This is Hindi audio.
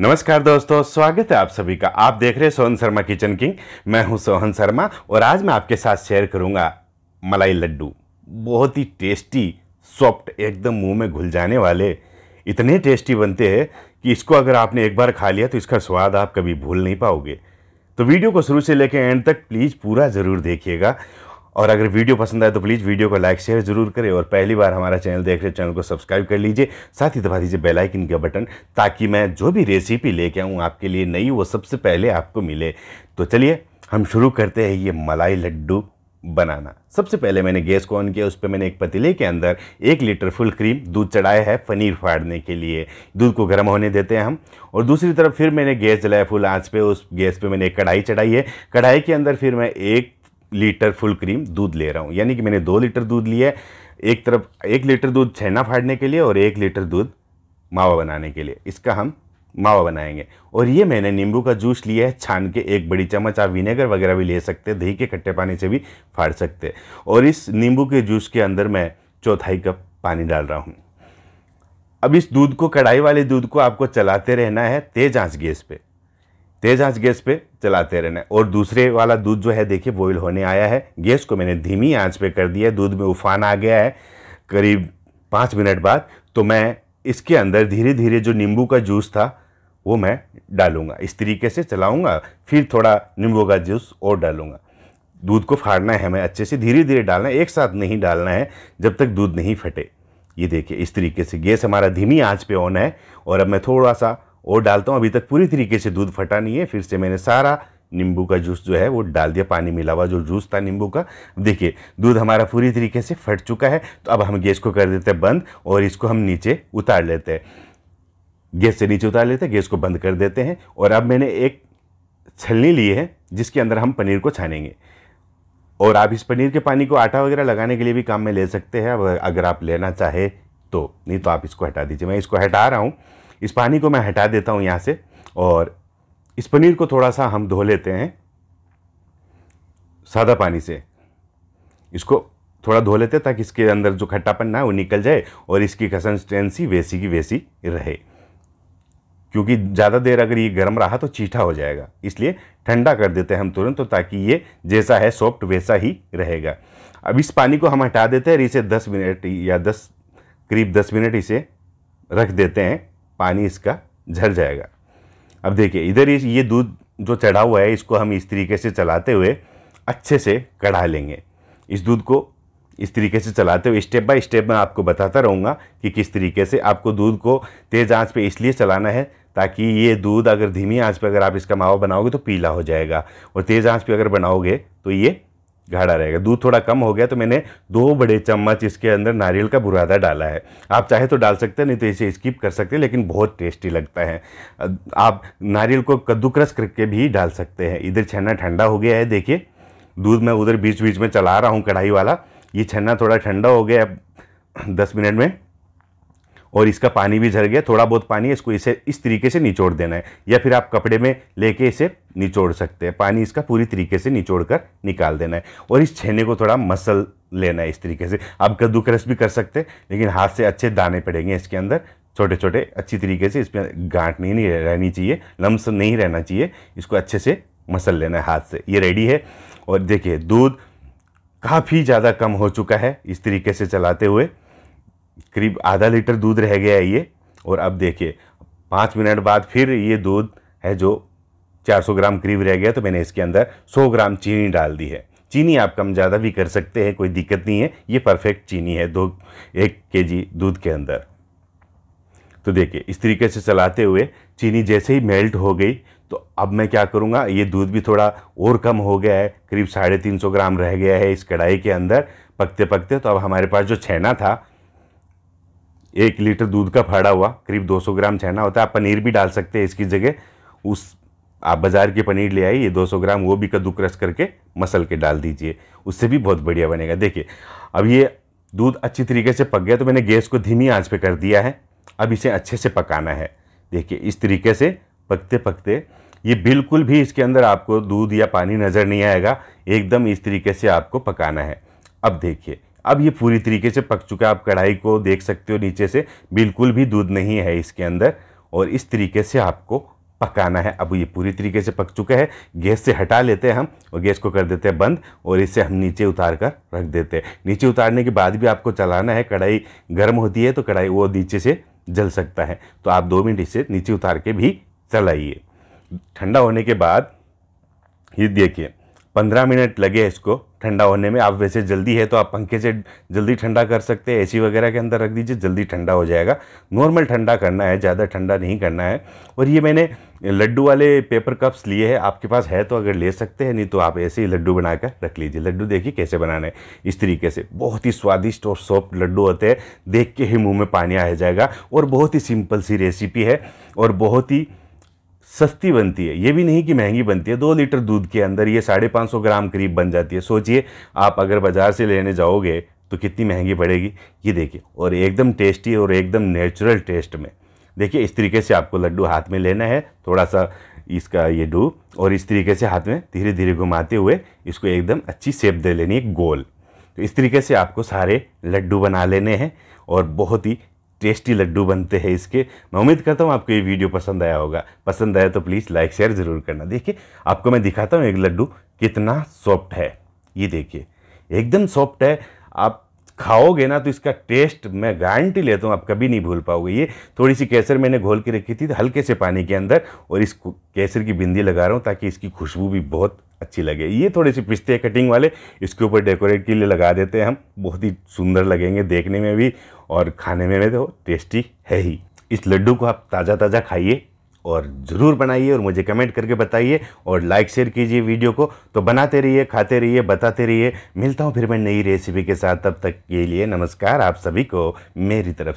नमस्कार दोस्तों स्वागत है आप सभी का आप देख रहे हैं सोहन शर्मा किचन किंग मैं हूं सोहन शर्मा और आज मैं आपके साथ शेयर करूंगा मलाई लड्डू बहुत ही टेस्टी सॉफ्ट एकदम मुंह में घुल जाने वाले इतने टेस्टी बनते हैं कि इसको अगर आपने एक बार खा लिया तो इसका स्वाद आप कभी भूल नहीं पाओगे तो वीडियो को शुरू से लेकर एंड तक प्लीज़ पूरा ज़रूर देखिएगा और अगर वीडियो पसंद आए तो प्लीज़ वीडियो को लाइक शेयर जरूर करें और पहली बार हमारा चैनल देख रहे चैनल को सब्सक्राइब कर लीजिए साथ ही दबा दीजिए बेलाइकिन का बटन ताकि मैं जो भी रेसिपी लेके आऊँ आपके लिए नई वो सबसे पहले आपको मिले तो चलिए हम शुरू करते हैं ये मलाई लड्डू बनाना सबसे पहले मैंने गैस को ऑन किया उस पर मैंने एक पतीले के अंदर एक लीटर फुल क्रीम दूध चढ़ाया है पनीर फाड़ने के लिए दूध को गर्म होने देते हैं हम और दूसरी तरफ फिर मैंने गैस जलाया फुल आंच पे उस गैस पे मैंने एक कढ़ाई चढ़ाई है कढ़ाई के अंदर फिर मैं एक लीटर फुल क्रीम दूध ले रहा हूँ यानी कि मैंने दो लीटर दूध लिया है एक तरफ एक लीटर दूध छेना फाड़ने के लिए और एक लीटर दूध मावा बनाने के लिए इसका हम मावा बनाएंगे और ये मैंने नींबू का जूस लिया है छान के एक बड़ी चम्मच आप विनेगर वगैरह भी ले सकते हैं दही के खट्टे पानी से भी फाड़ सकते हैं और इस नींबू के जूस के अंदर मैं चौथाई कप पानी डाल रहा हूँ अब इस दूध को कढ़ाई वाले दूध को आपको चलाते रहना है तेज आंच गैस पे तेज आंच गैस पे चलाते रहना है और दूसरे वाला दूध जो है देखिए बॉयल होने आया है गैस को मैंने धीमी आंच पे कर दिया है दूध में उफान आ गया है करीब पाँच मिनट बाद तो मैं इसके अंदर धीरे धीरे जो नींबू का जूस था वो मैं डालूंगा इस तरीके से चलाऊंगा फिर थोड़ा नींबू का जूस और डालूंगा दूध को फाड़ना है हमें अच्छे से धीरे धीरे डालना है एक साथ नहीं डालना है जब तक दूध नहीं फटे ये देखिए इस तरीके से गैस हमारा धीमी आँच पर ऑन है और अब मैं थोड़ा सा और डालता हूँ अभी तक पूरी तरीके से दूध फटा नहीं है फिर से मैंने सारा नींबू का जूस जो है वो डाल दिया पानी मिला हुआ जो जूस था नींबू का देखिए दूध हमारा पूरी तरीके से फट चुका है तो अब हम गैस को कर देते हैं बंद और इसको हम नीचे उतार लेते हैं गैस से नीचे उतार लेते हैं गैस को बंद कर देते हैं और अब मैंने एक छलनी ली है जिसके अंदर हम पनीर को छानेंगे और आप इस पनीर के पानी को आटा वगैरह लगाने के लिए भी काम में ले सकते हैं अगर आप लेना चाहे तो नहीं तो आप इसको हटा दीजिए मैं इसको हटा रहा हूँ इस पानी को मैं हटा देता हूँ यहाँ से और इस पनीर को थोड़ा सा हम धो लेते हैं सादा पानी से इसको थोड़ा धो लेते हैं ताकि इसके अंदर जो खट्टापन है वो निकल जाए और इसकी कंसिस्टेंसी वैसी की वैसी रहे क्योंकि ज़्यादा देर अगर ये गर्म रहा तो चीठा हो जाएगा इसलिए ठंडा कर देते हैं हम तुरंत तो ताकि ये जैसा है सॉफ्ट वैसा ही रहेगा अब इस पानी को हम हटा देते हैं और इसे 10 मिनट या 10 करीब 10 मिनट इसे रख देते हैं पानी इसका झर जाएगा अब देखिए इधर इस ये दूध जो चढ़ा हुआ है इसको हम इस तरीके से चलाते हुए अच्छे से कढ़ा लेंगे इस दूध को इस तरीके से चलाते हुए स्टेप बाय स्टेप मैं आपको बताता रहूँगा कि किस तरीके से आपको दूध को तेज़ आंच पे इसलिए चलाना है ताकि ये दूध अगर धीमी आंच पे अगर आप इसका मावा बनाओगे तो पीला हो जाएगा और तेज़ आंच पे अगर बनाओगे तो ये गाढ़ा रहेगा दूध थोड़ा कम हो गया तो मैंने दो बड़े चम्मच इसके अंदर नारियल का बुरादा डाला है आप चाहे तो डाल सकते हैं नहीं तो इसे स्किप कर सकते हैं लेकिन बहुत टेस्टी लगता है आप नारियल को कद्दूक्रस करके भी डाल सकते हैं इधर छन्ना ठंडा हो गया है देखिए दूध मैं उधर बीच बीच में चला रहा हूँ कढ़ाई वाला ये छन्ना थोड़ा ठंडा हो गया दस मिनट में और इसका पानी भी झर गया थोड़ा बहुत पानी इसको इसे इस तरीके से निचोड़ देना है या फिर आप कपड़े में लेके इसे निचोड़ सकते हैं पानी इसका पूरी तरीके से निचोड़ कर निकाल देना है और इस छेने को थोड़ा मसल लेना है इस तरीके से आप कद्दूकरस भी कर सकते हैं लेकिन हाथ से अच्छे दाने पड़ेंगे इसके अंदर छोटे छोटे अच्छी तरीके से इसमें गांठ नहीं, नहीं रहनी चाहिए लम्स नहीं रहना चाहिए इसको अच्छे से मसल लेना है हाथ से ये रेडी है और देखिए दूध काफ़ी ज़्यादा कम हो चुका है इस तरीके से चलाते हुए करीब आधा लीटर दूध रह गया है ये और अब देखिए पाँच मिनट बाद फिर ये दूध है जो 400 ग्राम करीब रह गया तो मैंने इसके अंदर 100 ग्राम चीनी डाल दी है चीनी आप कम ज़्यादा भी कर सकते हैं कोई दिक्कत नहीं है ये परफेक्ट चीनी है दो एक के जी दूध के अंदर तो देखिए इस तरीके से चलाते हुए चीनी जैसे ही मेल्ट हो गई तो अब मैं क्या करूँगा ये दूध भी थोड़ा और कम हो गया है करीब साढ़े तीन सौ ग्राम रह गया है इस कढ़ाई के अंदर पकते पकते तो अब हमारे पास जो छेना था एक लीटर दूध का फाड़ा हुआ करीब 200 ग्राम छेना होता है आप पनीर भी डाल सकते हैं इसकी जगह उस आप बाज़ार के पनीर ले आइए 200 ग्राम वो भी कद्दू क्रश करके मसल के डाल दीजिए उससे भी बहुत बढ़िया बनेगा देखिए अब ये दूध अच्छी तरीके से पक गया तो मैंने गैस को धीमी आँच पे कर दिया है अब इसे अच्छे से पकाना है देखिए इस तरीके से पकते पकते ये बिल्कुल भी इसके अंदर आपको दूध या पानी नज़र नहीं आएगा एकदम इस तरीके से आपको पकाना है अब देखिए अब ये पूरी तरीके से पक चुका है आप कढ़ाई को देख सकते हो नीचे से बिल्कुल भी दूध नहीं है इसके अंदर और इस तरीके से आपको पकाना है अब ये पूरी तरीके से पक चुका है गैस से हटा लेते हैं हम और गैस को कर देते हैं बंद और इसे हम नीचे उतार कर रख देते हैं नीचे उतारने के बाद भी आपको चलाना है कढ़ाई गर्म होती है तो कढ़ाई वो नीचे से जल सकता है तो आप दो मिनट इसे नीचे उतार के भी चलाइए ठंडा होने के बाद ये देखिए पंद्रह मिनट लगे इसको ठंडा होने में आप वैसे जल्दी है तो आप पंखे से जल्दी ठंडा कर सकते हैं एसी वगैरह के अंदर रख दीजिए जल्दी ठंडा हो जाएगा नॉर्मल ठंडा करना है ज़्यादा ठंडा नहीं करना है और ये मैंने लड्डू वाले पेपर कप्स लिए हैं आपके पास है तो अगर ले सकते हैं नहीं तो आप ऐसे ही लड्डू बनाकर रख लीजिए लड्डू देखिए कैसे बनाना है इस तरीके से बहुत ही स्वादिष्ट और सॉफ्ट लड्डू होते हैं देख के ही मुँह में पानी आ जाएगा और बहुत ही सिंपल सी रेसिपी है और बहुत ही सस्ती बनती है ये भी नहीं कि महंगी बनती है दो लीटर दूध के अंदर ये साढ़े पाँच सौ ग्राम करीब बन जाती है सोचिए आप अगर बाज़ार से लेने जाओगे तो कितनी महंगी पड़ेगी ये देखिए और एकदम टेस्टी और एकदम नेचुरल टेस्ट में देखिए इस तरीके से आपको लड्डू हाथ में लेना है थोड़ा सा इसका ये डू और इस तरीके से हाथ में धीरे धीरे घुमाते हुए इसको एकदम अच्छी सेप दे लेनी है गोल तो इस तरीके से आपको सारे लड्डू बना लेने हैं और बहुत ही टेस्टी लड्डू बनते हैं इसके मैं उम्मीद करता हूँ आपको ये वीडियो पसंद आया होगा पसंद आया तो प्लीज़ लाइक शेयर ज़रूर करना देखिए आपको मैं दिखाता हूँ एक लड्डू कितना सॉफ्ट है ये देखिए एकदम सॉफ्ट है आप खाओगे ना तो इसका टेस्ट मैं गारंटी लेता हूँ आप कभी नहीं भूल पाओगे ये थोड़ी सी केसर मैंने घोल के रखी थी हल्के से पानी के अंदर और इस केसर की बिंदी लगा रहा हूँ ताकि इसकी खुशबू भी बहुत अच्छी लगे ये थोड़े से पिस्ते कटिंग वाले इसके ऊपर डेकोरेट के लिए लगा देते हैं हम बहुत ही सुंदर लगेंगे देखने में भी और खाने में तो टेस्टी है ही इस लड्डू को आप ताज़ा ताज़ा खाइए और ज़रूर बनाइए और मुझे कमेंट करके बताइए और लाइक शेयर कीजिए वीडियो को तो बनाते रहिए खाते रहिए बताते रहिए मिलता हूँ फिर मैं नई रेसिपी के साथ तब तक के लिए नमस्कार आप सभी को मेरी तरफ